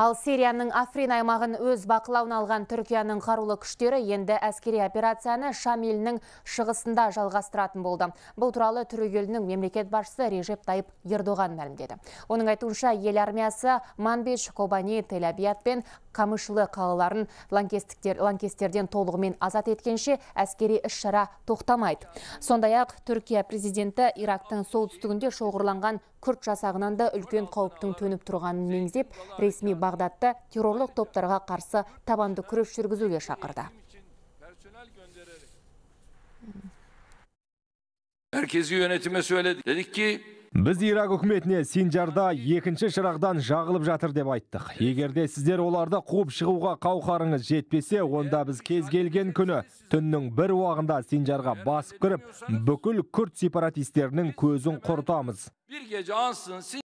Ал Сирияның Африн аймағын өз бақылауын алған Түркияның қарулы күштері енді әскери операцияны Шам шығысында жалғастыратын болды. Бұл туралы түрік мемлекет басшысы Режеп Тайып Ердоған мәлімдеді. Оның айтуынша ел армиясы Манбеш, Кобани, Телябият пен Камышлы қалаларын ланкестерден толығымен азат еткенше әскери іс-шара тоқтамайды. Сондай-ақ Түркия президенті Ирактың солтүстігінде шоғырланған күрт жасағынан да үлкен қауіптің төніп тұрғанын меңзеп, ресми Бағдатты террорлық топтарға қарсы табанды күрес жүргізуге шақырды. Әркезі сөйледі. Дедік Біз Ирак үкіметіне Синджарда екінші шырақдан жағылып жатыр деп айттық. Егерде сіздер оларды қуып шығуға қауқарыңыз жетпесе, онда біз кез келген күні түннің бір уағында Синджарға басып кіріп, бүкіл күрт сепаратистерінің көзін құртамыз.